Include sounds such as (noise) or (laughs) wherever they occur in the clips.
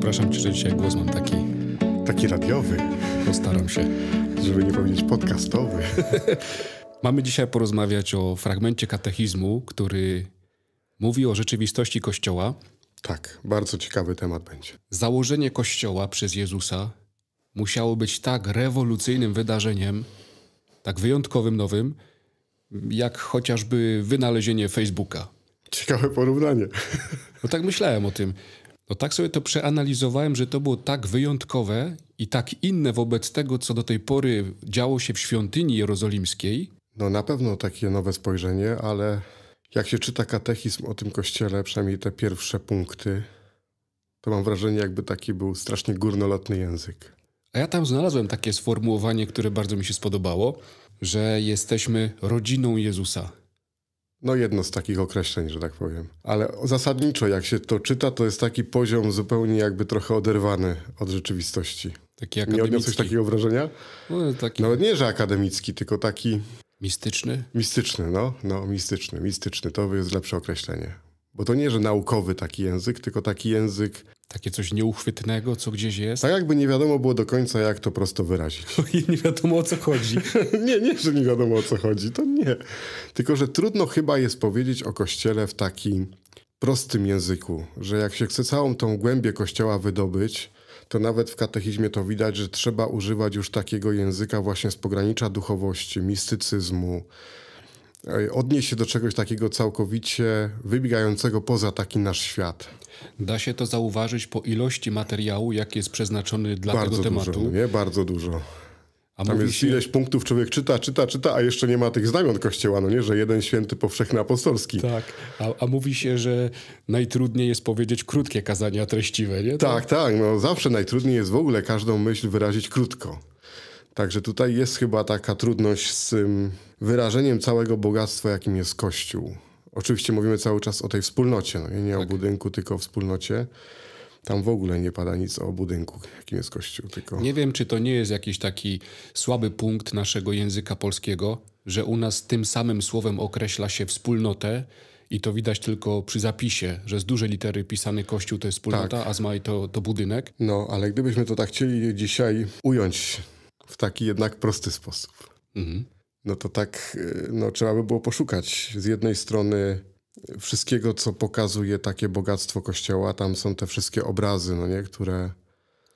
Przepraszam cię, że dzisiaj głos mam taki... Taki radiowy. Postaram się. Żeby nie powiedzieć podcastowy. (laughs) Mamy dzisiaj porozmawiać o fragmencie katechizmu, który mówi o rzeczywistości Kościoła. Tak, bardzo ciekawy temat będzie. Założenie Kościoła przez Jezusa musiało być tak rewolucyjnym wydarzeniem, tak wyjątkowym, nowym, jak chociażby wynalezienie Facebooka. Ciekawe porównanie. No tak myślałem o tym. No tak sobie to przeanalizowałem, że to było tak wyjątkowe i tak inne wobec tego, co do tej pory działo się w świątyni jerozolimskiej. No na pewno takie nowe spojrzenie, ale jak się czyta katechizm o tym kościele, przynajmniej te pierwsze punkty, to mam wrażenie, jakby taki był strasznie górnolotny język. A ja tam znalazłem takie sformułowanie, które bardzo mi się spodobało, że jesteśmy rodziną Jezusa. No jedno z takich określeń, że tak powiem. Ale zasadniczo jak się to czyta, to jest taki poziom zupełnie jakby trochę oderwany od rzeczywistości. Taki akademicki. Nie odniosłeś takiego wrażenia? No, taki... Nawet no, nie, że akademicki, tylko taki... Mistyczny? Mistyczny, no. No, mistyczny. Mistyczny, to jest lepsze określenie. Bo to nie, że naukowy taki język, tylko taki język takie coś nieuchwytnego, co gdzieś jest? Tak jakby nie wiadomo było do końca, jak to prosto wyrazić. (laughs) nie wiadomo o co chodzi. (laughs) nie, nie, że nie wiadomo o co chodzi, to nie. Tylko, że trudno chyba jest powiedzieć o Kościele w takim prostym języku, że jak się chce całą tą głębię Kościoła wydobyć, to nawet w katechizmie to widać, że trzeba używać już takiego języka właśnie z pogranicza duchowości, mistycyzmu, odnieść się do czegoś takiego całkowicie wybiegającego poza taki nasz świat. Da się to zauważyć po ilości materiału, jaki jest przeznaczony dla bardzo tego tematu. tematu. Dużo, nie? Bardzo dużo. A Tam jest się... ileś punktów, człowiek czyta, czyta, czyta, a jeszcze nie ma tych znamion kościoła, no nie, że jeden święty powszechny apostolski. Tak, a, a mówi się, że najtrudniej jest powiedzieć krótkie kazania treściwe, nie? Tak, tak, tak no zawsze najtrudniej jest w ogóle każdą myśl wyrazić krótko. Także tutaj jest chyba taka trudność z wyrażeniem całego bogactwa, jakim jest Kościół. Oczywiście mówimy cały czas o tej wspólnocie, no, nie tak. o budynku, tylko o wspólnocie. Tam w ogóle nie pada nic o budynku, jakim jest Kościół. Tylko... Nie wiem, czy to nie jest jakiś taki słaby punkt naszego języka polskiego, że u nas tym samym słowem określa się wspólnotę, i to widać tylko przy zapisie, że z dużej litery pisany kościół to jest wspólnota, tak. a z małej to, to budynek. No, ale gdybyśmy to tak chcieli dzisiaj ująć w taki jednak prosty sposób. Mhm. No to tak y, no, trzeba by było poszukać z jednej strony wszystkiego, co pokazuje takie bogactwo kościoła. Tam są te wszystkie obrazy, no nie, które...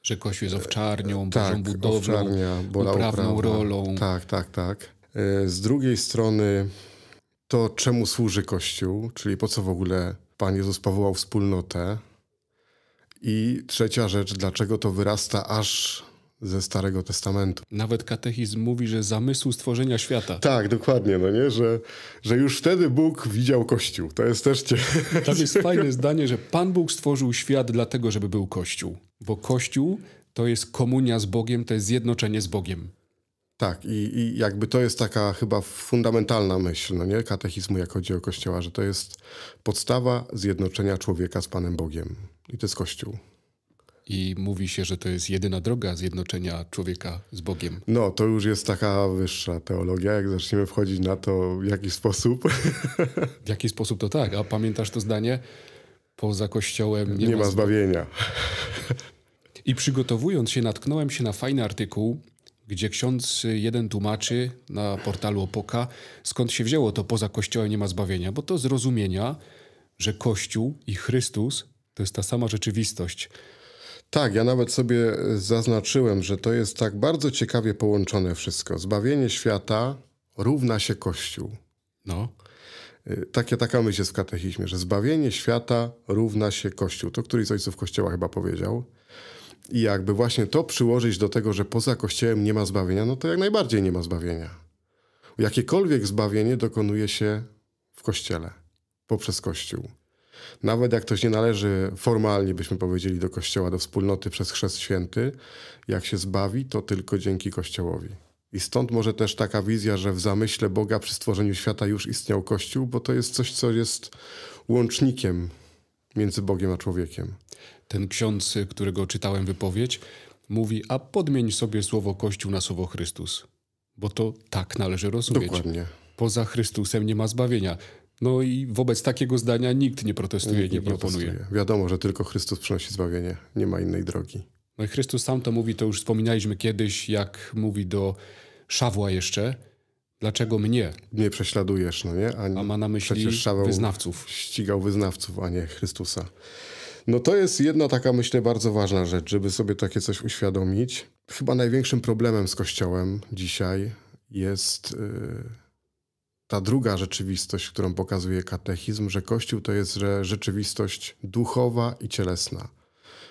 Że kościół jest owczarnią, e, tak, Bożą budowlą, owczarnia, bola uprawną uprawna. rolą. Tak, tak, tak. E, z drugiej strony to, czemu służy Kościół, czyli po co w ogóle Pan Jezus powołał wspólnotę. I trzecia rzecz, dlaczego to wyrasta aż ze Starego Testamentu. Nawet katechizm mówi, że zamysł stworzenia świata. Tak, dokładnie, no nie? Że, że już wtedy Bóg widział Kościół. To jest też ciekawe. (laughs) To jest fajne (laughs) zdanie, że Pan Bóg stworzył świat dlatego, żeby był Kościół. Bo Kościół to jest komunia z Bogiem, to jest zjednoczenie z Bogiem. Tak, i, i jakby to jest taka chyba fundamentalna myśl, no nie? Katechizmu, jak chodzi o Kościoła, że to jest podstawa zjednoczenia człowieka z Panem Bogiem. I to jest Kościół i mówi się, że to jest jedyna droga zjednoczenia człowieka z Bogiem. No, to już jest taka wyższa teologia, jak zaczniemy wchodzić na to, w jaki sposób. W jaki sposób to tak, a pamiętasz to zdanie? Poza kościołem nie, nie ma zbawienia. (laughs) I przygotowując się, natknąłem się na fajny artykuł, gdzie ksiądz jeden tłumaczy na portalu Opoka, skąd się wzięło to poza Kościołem nie ma zbawienia, bo to zrozumienia, że Kościół i Chrystus to jest ta sama rzeczywistość. Tak, ja nawet sobie e, zaznaczyłem, że to jest tak bardzo ciekawie połączone wszystko. Zbawienie świata równa się Kościół. No. E, takie, taka myśl jest w katechizmie, że zbawienie świata równa się Kościół. To któryś z ojców Kościoła chyba powiedział. I jakby właśnie to przyłożyć do tego, że poza Kościołem nie ma zbawienia, no to jak najbardziej nie ma zbawienia. Jakiekolwiek zbawienie dokonuje się w Kościele, poprzez Kościół. Nawet jak ktoś nie należy formalnie, byśmy powiedzieli, do Kościoła, do wspólnoty przez Chrzest Święty, jak się zbawi, to tylko dzięki Kościołowi. I stąd może też taka wizja, że w zamyśle Boga przy stworzeniu świata już istniał Kościół, bo to jest coś, co jest łącznikiem między Bogiem a człowiekiem. Ten ksiądz, którego czytałem wypowiedź, mówi: A podmień sobie słowo Kościół na słowo Chrystus, bo to tak należy rozumieć. Dokładnie. Poza Chrystusem nie ma zbawienia. No i wobec takiego zdania nikt nie protestuje, nikt nie, proponuje. protestuje. Wiadomo, że tylko Chrystus przynosi zbawienie. Nie ma innej drogi. No i Chrystus sam to mówi, to już wspominaliśmy kiedyś, jak mówi do Szawła jeszcze, dlaczego mnie? Nie prześladujesz, no nie? A, a ma na myśli wyznawców. ścigał wyznawców, a nie Chrystusa. No to jest jedna taka, myślę, bardzo ważna rzecz, żeby sobie takie coś uświadomić. Chyba największym problemem z Kościołem dzisiaj jest... Yy ta druga rzeczywistość, którą pokazuje katechizm, że Kościół to jest rzeczywistość duchowa i cielesna.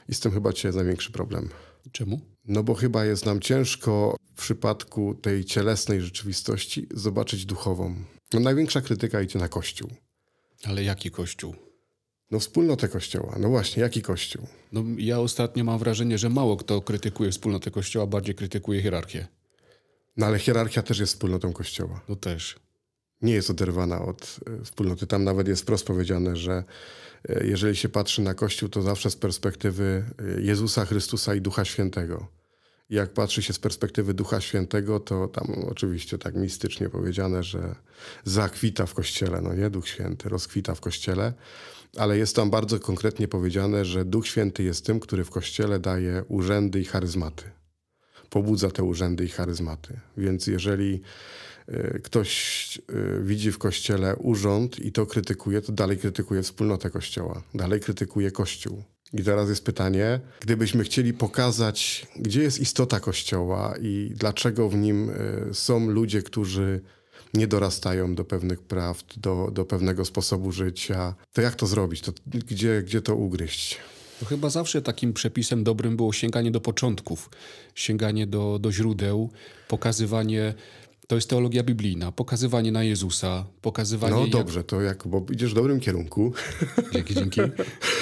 I z tym chyba dzisiaj jest największy problem. Czemu? No bo chyba jest nam ciężko w przypadku tej cielesnej rzeczywistości zobaczyć duchową. No, największa krytyka idzie na Kościół. Ale jaki Kościół? No wspólnotę Kościoła. No właśnie, jaki Kościół? No ja ostatnio mam wrażenie, że mało kto krytykuje wspólnotę Kościoła, bardziej krytykuje hierarchię. No ale hierarchia też jest wspólnotą Kościoła. No też nie jest oderwana od e, wspólnoty. Tam nawet jest wprost powiedziane, że e, jeżeli się patrzy na Kościół, to zawsze z perspektywy e, Jezusa Chrystusa i Ducha Świętego. Jak patrzy się z perspektywy Ducha Świętego, to tam oczywiście tak mistycznie powiedziane, że zakwita w Kościele, no nie? Duch Święty rozkwita w Kościele, ale jest tam bardzo konkretnie powiedziane, że Duch Święty jest tym, który w Kościele daje urzędy i charyzmaty. Pobudza te urzędy i charyzmaty. Więc jeżeli Y, ktoś y, widzi w kościele urząd i to krytykuje, to dalej krytykuje wspólnotę kościoła, dalej krytykuje kościół. I teraz jest pytanie, gdybyśmy chcieli pokazać, gdzie jest istota kościoła i dlaczego w nim y, są ludzie, którzy nie dorastają do pewnych prawd, do, do pewnego sposobu życia, to jak to zrobić? To, gdzie, gdzie to ugryźć? To no chyba zawsze takim przepisem dobrym było sięganie do początków, sięganie do, do źródeł, pokazywanie to jest teologia biblijna, pokazywanie na Jezusa, pokazywanie... No dobrze, jak... to jak, bo idziesz w dobrym kierunku. (laughs) Dzięki, dzięki.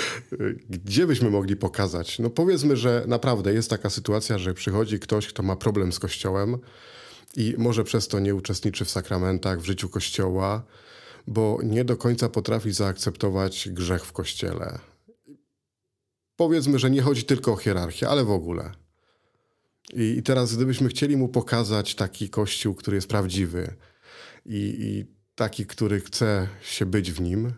(laughs) Gdzie byśmy mogli pokazać? No powiedzmy, że naprawdę jest taka sytuacja, że przychodzi ktoś, kto ma problem z Kościołem i może przez to nie uczestniczy w sakramentach, w życiu Kościoła, bo nie do końca potrafi zaakceptować grzech w Kościele. Powiedzmy, że nie chodzi tylko o hierarchię, ale w ogóle. I, I, teraz, gdybyśmy chcieli mu pokazać taki kościół, który jest prawdziwy i, i taki, który chce się być w nim,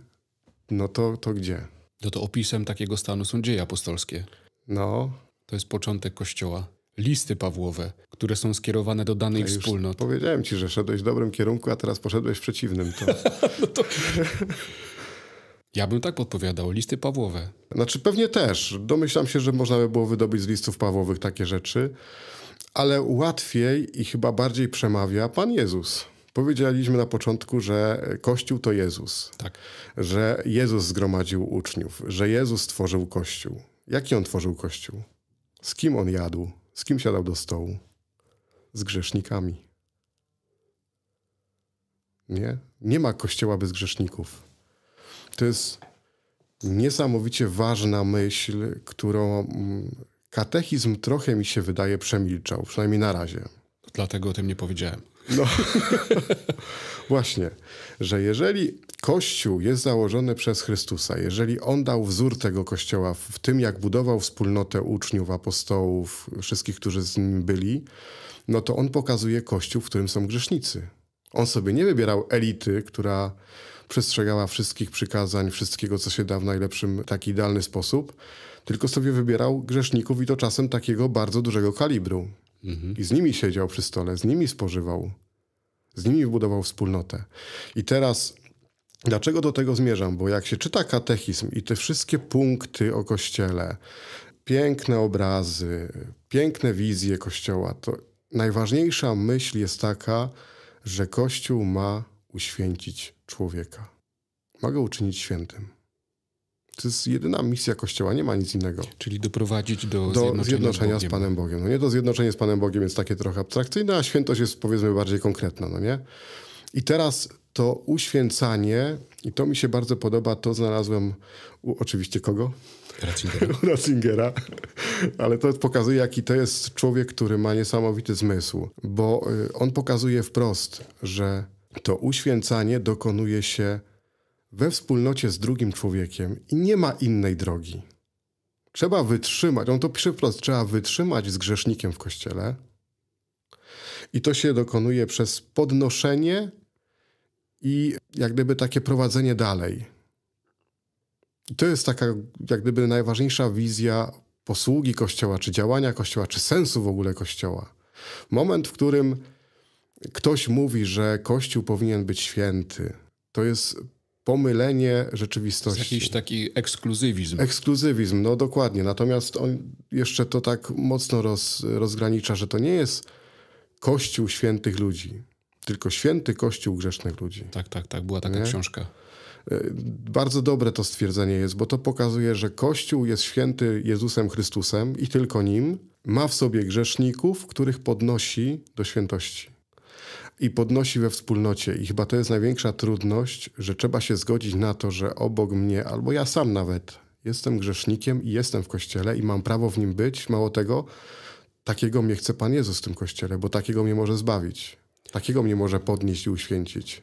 no to, to gdzie? No to opisem takiego stanu są dzieje apostolskie. No. To jest początek kościoła. Listy Pawłowe, które są skierowane do danej ja wspólnoty. Powiedziałem ci, że szedłeś w dobrym kierunku, a teraz poszedłeś w przeciwnym. To... (laughs) no to... Ja bym tak podpowiadał, listy Pawłowe. Znaczy pewnie też. Domyślam się, że można by było wydobyć z listów Pawłowych takie rzeczy, ale łatwiej i chyba bardziej przemawia Pan Jezus. Powiedzieliśmy na początku, że Kościół to Jezus. Tak. Że Jezus zgromadził uczniów, że Jezus tworzył Kościół. Jaki on tworzył Kościół? Z kim on jadł? Z kim siadał do stołu? Z grzesznikami. Nie? Nie ma kościoła bez grzeszników to jest niesamowicie ważna myśl, którą mm, katechizm trochę mi się wydaje przemilczał, przynajmniej na razie. Dlatego o tym nie powiedziałem. No (laughs) właśnie, że jeżeli Kościół jest założony przez Chrystusa, jeżeli On dał wzór tego Kościoła w tym, jak budował wspólnotę uczniów, apostołów, wszystkich, którzy z Nim byli, no to On pokazuje Kościół, w którym są grzesznicy. On sobie nie wybierał elity, która przestrzegała wszystkich przykazań, wszystkiego, co się da w najlepszym, taki idealny sposób, tylko sobie wybierał grzeszników i to czasem takiego bardzo dużego kalibru. Mhm. I z nimi siedział przy stole, z nimi spożywał, z nimi budował wspólnotę. I teraz Dlaczego do tego zmierzam? Bo jak się czyta katechizm i te wszystkie punkty o kościele, piękne obrazy, piękne wizje kościoła, to najważniejsza myśl jest taka, że kościół ma uświęcić człowieka. Mogę uczynić świętym. To jest jedyna misja Kościoła, nie ma nic innego. Czyli doprowadzić do, do zjednoczenia, zjednoczenia z, z, Panem Bogiem. No nie, to zjednoczenie z Panem Bogiem jest takie trochę abstrakcyjne, a świętość jest powiedzmy bardziej konkretna, no nie? I teraz to uświęcanie, i to mi się bardzo podoba, to znalazłem u oczywiście kogo? Ratzingera. (laughs) Ratzingera. Ale to pokazuje, jaki to jest człowiek, który ma niesamowity zmysł, bo y, on pokazuje wprost, że to uświęcanie dokonuje się we wspólnocie z drugim człowiekiem i nie ma innej drogi. Trzeba wytrzymać, on to pisze wprost, trzeba wytrzymać z grzesznikiem w kościele. I to się dokonuje przez podnoszenie i jak gdyby takie prowadzenie dalej. I to jest taka jak gdyby najważniejsza wizja posługi Kościoła, czy działania Kościoła, czy sensu w ogóle Kościoła. Moment, w którym ktoś mówi, że Kościół powinien być święty, to jest pomylenie rzeczywistości. Jest jakiś taki ekskluzywizm. Ekskluzywizm, no dokładnie. Natomiast on jeszcze to tak mocno roz, rozgranicza, że to nie jest Kościół świętych ludzi, tylko święty Kościół grzesznych ludzi. Tak, tak, tak. Była taka nie? książka. E, bardzo dobre to stwierdzenie jest, bo to pokazuje, że Kościół jest święty Jezusem Chrystusem i tylko nim. Ma w sobie grzeszników, których podnosi do świętości i podnosi we wspólnocie. I chyba to jest największa trudność, że trzeba się zgodzić na to, że obok mnie, albo ja sam nawet, jestem grzesznikiem i jestem w kościele i mam prawo w nim być. Mało tego, takiego mnie chce Pan Jezus w tym kościele, bo takiego mnie może zbawić. Takiego mnie może podnieść i uświęcić.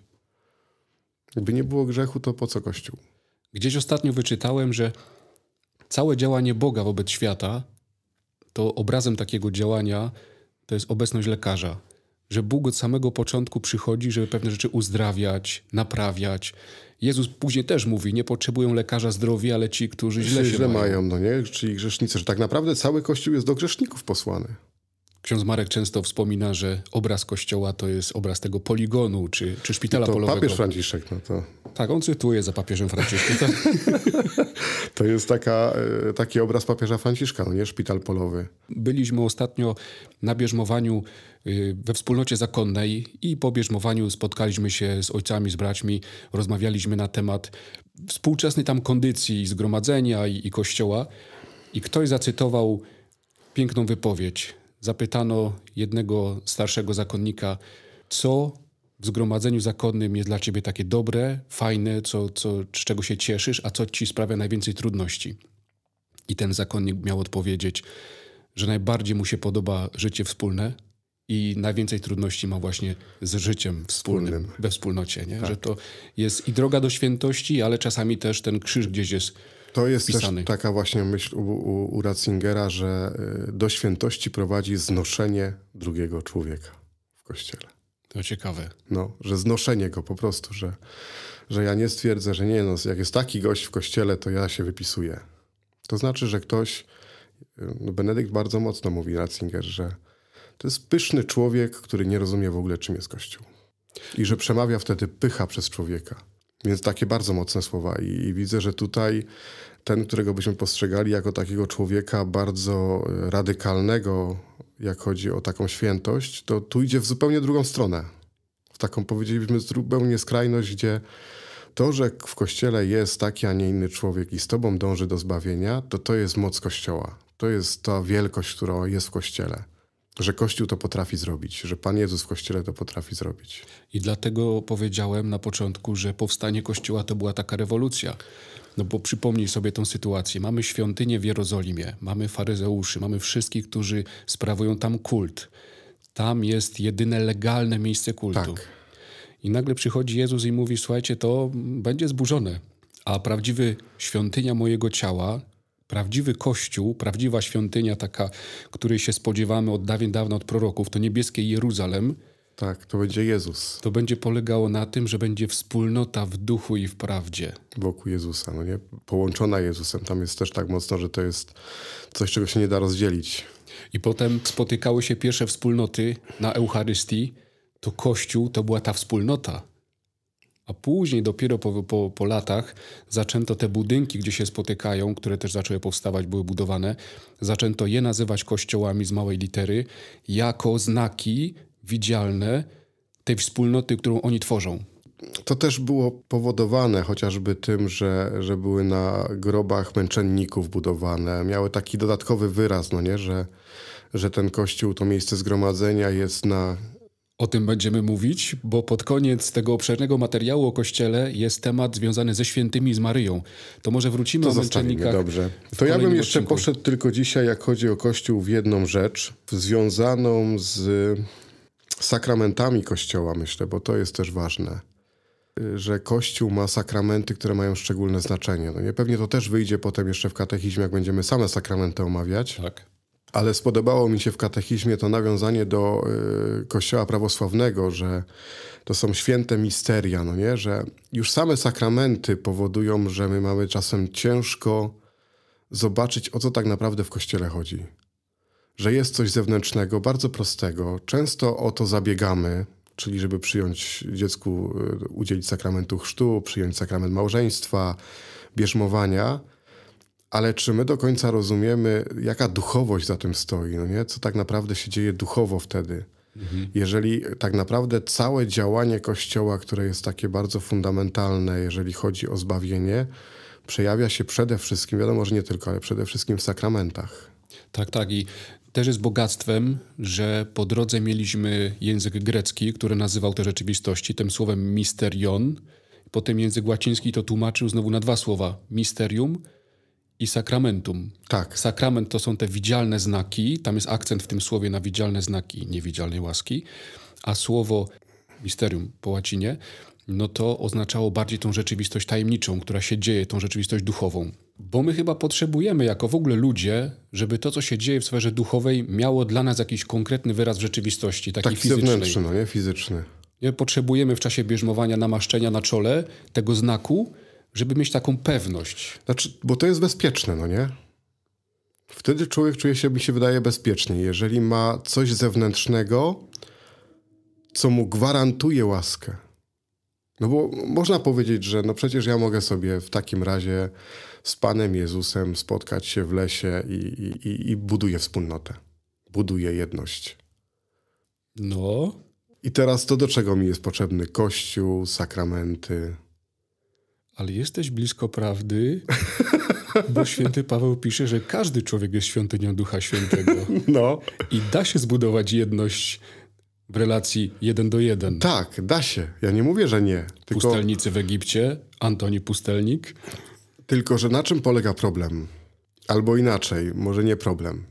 Gdyby nie było grzechu, to po co Kościół? Gdzieś ostatnio wyczytałem, że całe działanie Boga wobec świata to obrazem takiego działania to jest obecność lekarza że Bóg od samego początku przychodzi, żeby pewne rzeczy uzdrawiać, naprawiać. Jezus później też mówi, nie potrzebują lekarza zdrowi, ale ci, którzy źle, się źle mają. mają. No nie? Czyli grzesznicy, że tak naprawdę cały Kościół jest do grzeszników posłany. Ksiądz Marek często wspomina, że obraz kościoła to jest obraz tego poligonu czy, czy szpitala no to polowego. Papież Franciszek, no to tak, on cytuje za papieżem Franciszkiem. Tak? (laughs) to jest taka, e, taki obraz papieża Franciszka, no nie? Szpital polowy. Byliśmy ostatnio na bierzmowaniu y, we wspólnocie zakonnej i po bierzmowaniu spotkaliśmy się z ojcami, z braćmi, rozmawialiśmy na temat współczesnej tam kondycji zgromadzenia i, i kościoła i ktoś zacytował piękną wypowiedź. Zapytano jednego starszego zakonnika, co w zgromadzeniu zakonnym jest dla ciebie takie dobre, fajne, co, co, z czego się cieszysz, a co ci sprawia najwięcej trudności. I ten zakonnik miał odpowiedzieć, że najbardziej mu się podoba życie wspólne i najwięcej trudności ma właśnie z życiem wspólnym, wspólnym. we wspólnocie. Nie? Tak. Że to jest i droga do świętości, ale czasami też ten krzyż gdzieś jest to jest wpisany. też taka właśnie myśl u, u, u Ratzingera, że y, do świętości prowadzi znoszenie drugiego człowieka w kościele. To ciekawe. No, że znoszenie go po prostu, że, że ja nie stwierdzę, że nie, no, jak jest taki gość w kościele, to ja się wypisuję. To znaczy, że ktoś, no Benedykt bardzo mocno mówi Ratzinger, że to jest pyszny człowiek, który nie rozumie w ogóle, czym jest Kościół. I że przemawia wtedy pycha przez człowieka. Więc takie bardzo mocne słowa. I, i widzę, że tutaj ten, którego byśmy postrzegali jako takiego człowieka bardzo e, radykalnego jak chodzi o taką świętość, to tu idzie w zupełnie drugą stronę. W taką powiedzielibyśmy zupełnie skrajność, gdzie to, że w kościele jest taki, a nie inny człowiek i z tobą dąży do zbawienia, to to jest moc kościoła. To jest ta wielkość, która jest w kościele. Że Kościół to potrafi zrobić, że Pan Jezus w Kościele to potrafi zrobić. I dlatego powiedziałem na początku, że powstanie Kościoła to była taka rewolucja. No bo przypomnij sobie tą sytuację. Mamy świątynię w Jerozolimie, mamy faryzeuszy, mamy wszystkich, którzy sprawują tam kult. Tam jest jedyne legalne miejsce kultu. Tak. I nagle przychodzi Jezus i mówi: Słuchajcie, to będzie zburzone, a prawdziwy świątynia mojego ciała, prawdziwy kościół, prawdziwa świątynia, taka, której się spodziewamy od dawien dawna od proroków, to niebieskie Jeruzalem, tak, to będzie Jezus. To będzie polegało na tym, że będzie wspólnota w duchu i w prawdzie. Wokół Jezusa, no nie? Połączona Jezusem. Tam jest też tak mocno, że to jest coś, czego się nie da rozdzielić. I potem spotykały się pierwsze wspólnoty na Eucharystii. To Kościół to była ta wspólnota. A później, dopiero po, po, po, latach, zaczęto te budynki, gdzie się spotykają, które też zaczęły powstawać, były budowane, zaczęto je nazywać kościołami z małej litery, jako znaki widzialne tej wspólnoty, którą oni tworzą. To też było powodowane chociażby tym, że, że były na grobach męczenników budowane. Miały taki dodatkowy wyraz, no nie? Że, że ten kościół, to miejsce zgromadzenia jest na o tym będziemy mówić, bo pod koniec tego obszernego materiału o Kościele jest temat związany ze świętymi i z Maryją. To może wrócimy to o męczennikach. Dobrze. To ja bym jeszcze odcinku. poszedł tylko dzisiaj, jak chodzi o Kościół, w jedną rzecz związaną z sakramentami Kościoła, myślę, bo to jest też ważne, y, że Kościół ma sakramenty, które mają szczególne znaczenie. No nie, pewnie to też wyjdzie potem jeszcze w katechizmie, jak będziemy same sakramenty omawiać. Tak. Ale spodobało mi się w katechizmie to nawiązanie do y, Kościoła prawosławnego, że to są święte misteria, no nie? że już same sakramenty powodują, że my mamy czasem ciężko zobaczyć, o co tak naprawdę w Kościele chodzi że jest coś zewnętrznego, bardzo prostego. Często o to zabiegamy, czyli żeby przyjąć dziecku, e, udzielić sakramentu chrztu, przyjąć sakrament małżeństwa, bierzmowania, ale czy my do końca rozumiemy, jaka duchowość za tym stoi, no nie? co tak naprawdę się dzieje duchowo wtedy? Mhm. Jeżeli tak naprawdę całe działanie Kościoła, które jest takie bardzo fundamentalne, jeżeli chodzi o zbawienie, przejawia się przede wszystkim, wiadomo, że nie tylko, ale przede wszystkim w sakramentach. Tak, tak. I też jest bogactwem, że po drodze mieliśmy język grecki, który nazywał te rzeczywistości tym słowem misterion. Potem język łaciński to tłumaczył znowu na dwa słowa: misterium i sakramentum. Tak. Sakrament to są te widzialne znaki, tam jest akcent w tym słowie na widzialne znaki niewidzialnej łaski, a słowo misterium po łacinie, no to oznaczało bardziej tą rzeczywistość tajemniczą, która się dzieje, tą rzeczywistość duchową. Bo my chyba potrzebujemy, jako w ogóle ludzie, żeby to, co się dzieje w sferze duchowej, miało dla nas jakiś konkretny wyraz w rzeczywistości, taki tak, fizyczny. zewnętrzny, no nie? Fizyczny. Nie? Potrzebujemy w czasie bierzmowania, namaszczenia na czole tego znaku, żeby mieć taką pewność. Znaczy, bo to jest bezpieczne, no nie? Wtedy człowiek czuje się, mi się wydaje, bezpiecznie. Jeżeli ma coś zewnętrznego, co mu gwarantuje łaskę. No bo można powiedzieć, że no przecież ja mogę sobie w takim razie z Panem Jezusem, spotkać się w lesie i, i, i buduje wspólnotę, buduje jedność. No. I teraz to, do czego mi jest potrzebny Kościół, sakramenty. Ale jesteś blisko prawdy, bo święty Paweł pisze, że każdy człowiek jest świątynią Ducha Świętego. (laughs) No. I da się zbudować jedność w relacji jeden do jeden. Tak, da się. Ja nie mówię, że nie. Tylko... Pustelnicy w Egipcie, Antoni Pustelnik. Tylko, że na czym polega problem? Albo inaczej, może nie problem.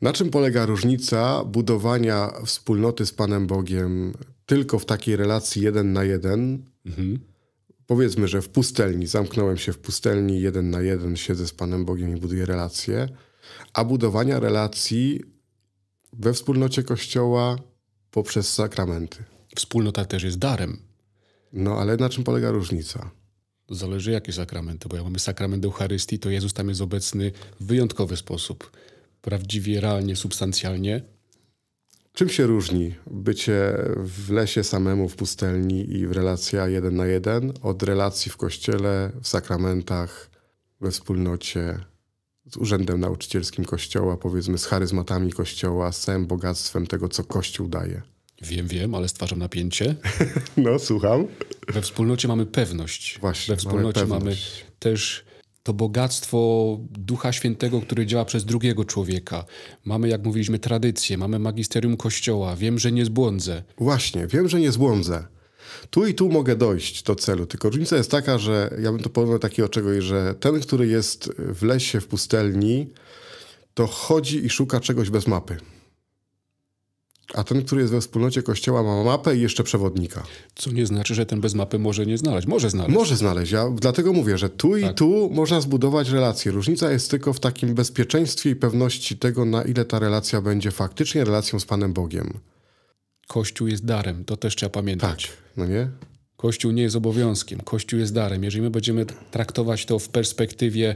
Na czym polega różnica budowania wspólnoty z Panem Bogiem tylko w takiej relacji jeden na jeden? Mhm. Powiedzmy, że w pustelni, zamknąłem się w pustelni, jeden na jeden siedzę z Panem Bogiem i buduję relacje, a budowania relacji we wspólnocie Kościoła poprzez sakramenty. Wspólnota też jest darem. No ale na czym polega różnica? Zależy jakie sakramenty, bo jak mamy sakrament Eucharystii, to Jezus tam jest obecny w wyjątkowy sposób. Prawdziwie, realnie, substancjalnie. Czym się różni bycie w lesie samemu, w pustelni i w relacja jeden na jeden od relacji w kościele, w sakramentach, we wspólnocie, z urzędem nauczycielskim kościoła, powiedzmy z charyzmatami kościoła, z całym bogactwem tego, co kościół daje? Wiem, wiem, ale stwarzam napięcie. (laughs) No, słucham. We wspólnocie mamy pewność. Właśnie. We wspólnocie mamy, mamy też to bogactwo Ducha Świętego, który działa przez drugiego człowieka. Mamy, jak mówiliśmy, tradycję, mamy magisterium Kościoła. Wiem, że nie zbłądzę. Właśnie, wiem, że nie zbłądzę. Tu i tu mogę dojść do celu, tylko różnica jest taka, że ja bym to porównał takiego czegoś, że ten, który jest w lesie, w pustelni, to chodzi i szuka czegoś bez mapy. A ten, który jest we wspólnocie kościoła, ma mapę i jeszcze przewodnika. Co nie znaczy, że ten bez mapy może nie znaleźć. Może znaleźć. Może znaleźć. Ja dlatego mówię, że tu tak. i tu można zbudować relacje. Różnica jest tylko w takim bezpieczeństwie i pewności tego, na ile ta relacja będzie faktycznie relacją z Panem Bogiem. Kościół jest darem, to też trzeba pamiętać. Tak, no nie? Kościół nie jest obowiązkiem, Kościół jest darem. Jeżeli my będziemy traktować to w perspektywie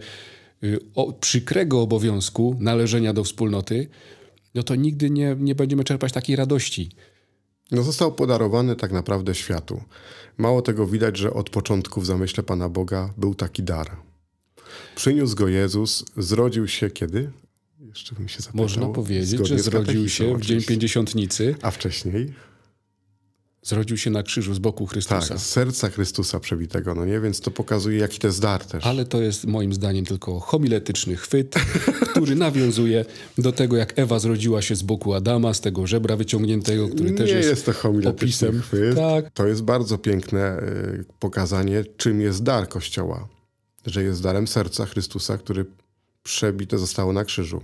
y, o, przykrego obowiązku należenia do wspólnoty, no to nigdy nie, nie będziemy czerpać takiej radości. No został podarowany tak naprawdę światu. Mało tego widać, że od początku w zamyśle Pana Boga był taki dar. Przyniósł go Jezus, zrodził się kiedy? Jeszcze bym się zapytał. Można powiedzieć, Zgodnie że zrodził się w Dzień Pięćdziesiątnicy. A wcześniej? Zrodził się na krzyżu z boku Chrystusa. Tak, z serca Chrystusa przebitego, no nie? Więc to pokazuje, jaki to jest dar też. Ale to jest moim zdaniem tylko homiletyczny chwyt, (laughs) który nawiązuje do tego, jak Ewa zrodziła się z boku Adama, z tego żebra wyciągniętego, który nie też jest jest to homiletyczny opisem. chwyt. Tak. To jest bardzo piękne y, pokazanie, czym jest dar Kościoła. Że jest darem serca Chrystusa, który przebite zostało na krzyżu.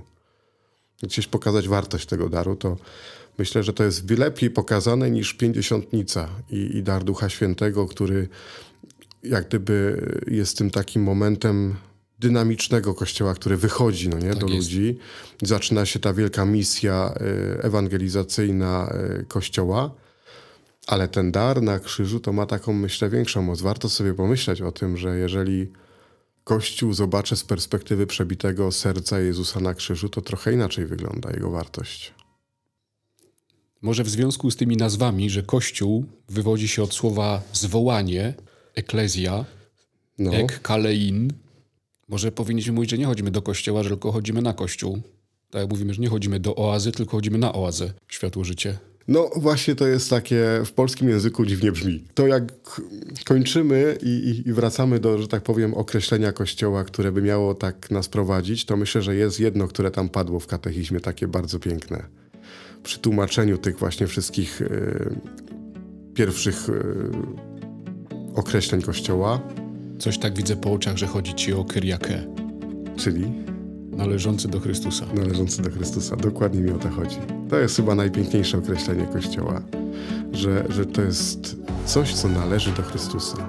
Gdzieś pokazać wartość tego daru, to Myślę, że to jest lepiej pokazane niż Pięćdziesiątnica i, i Dar Ducha Świętego, który jak gdyby jest tym takim momentem dynamicznego kościoła, który wychodzi no nie, tak do jest. ludzi. Zaczyna się ta wielka misja e, ewangelizacyjna e, kościoła. Ale ten dar na krzyżu to ma taką, myślę, większą moc. Warto sobie pomyśleć o tym, że jeżeli Kościół zobaczę z perspektywy przebitego serca Jezusa na krzyżu, to trochę inaczej wygląda jego wartość. Może w związku z tymi nazwami, że kościół wywodzi się od słowa zwołanie, eklezja, no. ek kalein. Może powinniśmy mówić, że nie chodzimy do kościoła, że tylko chodzimy na kościół. Tak jak mówimy, że nie chodzimy do oazy, tylko chodzimy na oazę. Światło życie. No właśnie to jest takie, w polskim języku dziwnie brzmi. To jak kończymy i, i, wracamy do, że tak powiem, określenia kościoła, które by miało tak nas prowadzić, to myślę, że jest jedno, które tam padło w katechizmie, takie bardzo piękne przy tłumaczeniu tych właśnie wszystkich e, pierwszych e, określeń kościoła. Coś tak widzę po oczach, że chodzi ci o Kyriakę. Czyli? Należący do Chrystusa. Należący do Chrystusa, dokładnie mi o to chodzi. To jest chyba najpiękniejsze określenie Kościoła, że, że to jest coś, co należy do Chrystusa.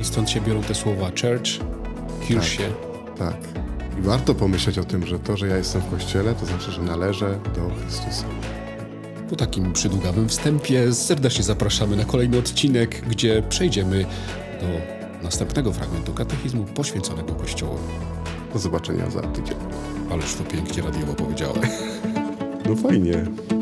I stąd się biorą te słowa church, kirsie. Tak, tak. I warto pomyśleć o tym, że to, że ja jestem w Kościele, to znaczy, że należę do Chrystusa po takim przydługawym wstępie serdecznie zapraszamy na kolejny odcinek, gdzie przejdziemy do następnego fragmentu katechizmu poświęconego Kościołowi. Do zobaczenia za tydzień. Ależ to pięknie radiowo powiedziałem. No fajnie.